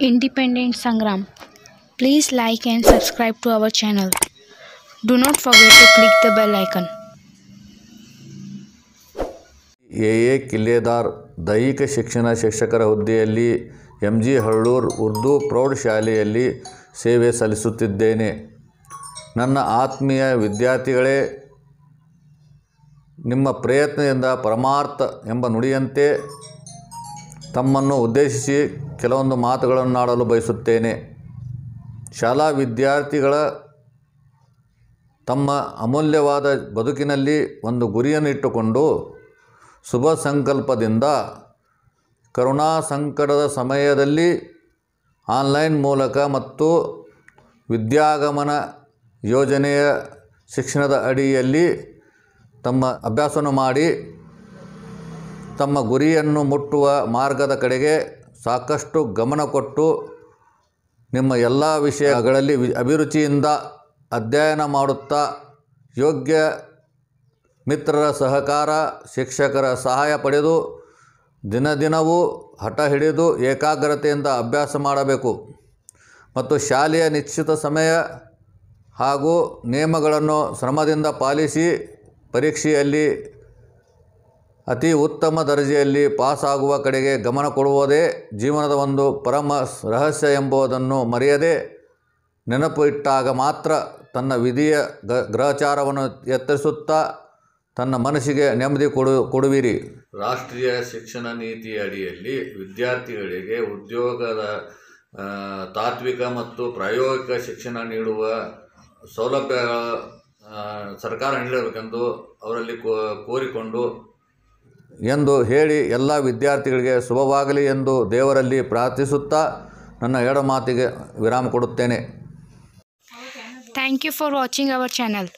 Sangram Sangram. Please like and subscribe to our channel. Do not forget to click the bell icon. A Killedar ದೈಹಿಕ ಶಿಕ್ಷಣ ಶಿಕ್ಷಕರ ಹುದ್ದೆಯಲ್ಲಿ M G Hallur Urdu ಪ್ರೌಢಶಾಲೆಯಲ್ಲಿ ಸೇವೆ ಸಲ್ಲಿಸುತ್ತಿದ್ದೇನೆ ನನ್ನ ಆತ್ಮೀಯ ವಿದ್ಯಾರ್ಥಿಗಳೇ ನಿಮ್ಮ ಪ್ರಯತ್ನದಿಂದ ಪರಮಾರ್ಥ ಎಂಬ ನುಡಿಯಂತೆ ತಮ್ಮನ್ನು ಉದ್ದೇಶಿಸಿ ಕೆಲವೊಂದು ಮಾತುಗಳನ್ನಾಡಲು ಬಯಸುತ್ತೇನೆ ಶಾಲಾ ವಿದ್ಯಾರ್ಥಿಗಳ ತಮ್ಮ ಅಮೂಲ್ಯವಾದ ಬದುಕಿನಲ್ಲಿ ಒಂದು ಗುರಿಯನ್ನು ಇಟ್ಟುಕೊಂಡು ಶುಭ ಸಂಕಲ್ಪದಿಂದ ಕರುಣಾ ಸಂಕಟದ ಸಮಯದಲ್ಲಿ ಆನ್ಲೈನ್ ಮೂಲಕ ಮತ್ತು ವಿದ್ಯಾಗಮನ ಯೋಜನೆಯ ಶಿಕ್ಷಣದ ಅಡಿಯಲ್ಲಿ ತಮ್ಮ ಅಭ್ಯಾಸವನ್ನು ಮಾಡಿ ತಮ್ಮ ಗುರಿಯನ್ನು ಮುಟ್ಟುವ ಮಾರ್ಗದ ಕಡೆಗೆ ಸಾಕಷ್ಟು ಗಮನ ಕೊಟ್ಟು ನಿಮ್ಮ ಎಲ್ಲ ವಿಷಯಗಳಲ್ಲಿ ವಿ ಅಭಿರುಚಿಯಿಂದ ಅಧ್ಯಯನ ಮಾಡುತ್ತಾ ಯೋಗ್ಯ ಮಿತ್ರರ ಸಹಕಾರ ಶಿಕ್ಷಕರ ಸಹಾಯ ಪಡೆದು ದಿನದಿನವೂ ಹಠ ಹಿಡಿದು ಏಕಾಗ್ರತೆಯಿಂದ ಅಭ್ಯಾಸ ಮಾಡಬೇಕು ಮತ್ತು ಶಾಲೆಯ ನಿಶ್ಚಿತ ಸಮಯ ಹಾಗೂ ನಿಯಮಗಳನ್ನು ಶ್ರಮದಿಂದ ಪಾಲಿಸಿ ಪರೀಕ್ಷೆಯಲ್ಲಿ ಅತಿ ಉತ್ತಮ ದರ್ಜೆಯಲ್ಲಿ ಪಾಸಾಗುವ ಕಡೆಗೆ ಗಮನ ಕೊಡುವುದೇ ಜೀವನದ ಒಂದು ಪರಮ ರಹಸ್ಯ ಎಂಬುದನ್ನು ಮರೆಯದೆ ನೆನಪು ಇಟ್ಟಾಗ ಮಾತ್ರ ತನ್ನ ವಿಧಿಯ ಗ ಗ್ರಹಚಾರವನ್ನು ಎತ್ತರಿಸುತ್ತಾ ತನ್ನ ಮನಸ್ಸಿಗೆ ನೆಮ್ಮದಿ ಕೊಡು ಕೊಡುವಿರಿ ರಾಷ್ಟ್ರೀಯ ಶಿಕ್ಷಣ ನೀತಿಯ ಅಡಿಯಲ್ಲಿ ವಿದ್ಯಾರ್ಥಿಗಳಿಗೆ ಉದ್ಯೋಗದ ತಾತ್ವಿಕ ಮತ್ತು ಪ್ರಾಯೋಗಿಕ ಶಿಕ್ಷಣ ನೀಡುವ ಸೌಲಭ್ಯ ಸರ್ಕಾರ ನೀಡಬೇಕೆಂದು ಅವರಲ್ಲಿ ಕೋರಿಕೊಂಡು ಎಂದು ಹೇಳಿ ಎಲ್ಲ ವಿದ್ಯಾರ್ಥಿಗಳಿಗೆ ಶುಭವಾಗಲಿ ಎಂದು ದೇವರಲ್ಲಿ ಪ್ರಾರ್ಥಿಸುತ್ತಾ ನನ್ನ ಎರಡು ಮಾತಿಗೆ ವಿರಾಮ ಕೊಡುತ್ತೇನೆ thank you for watching our channel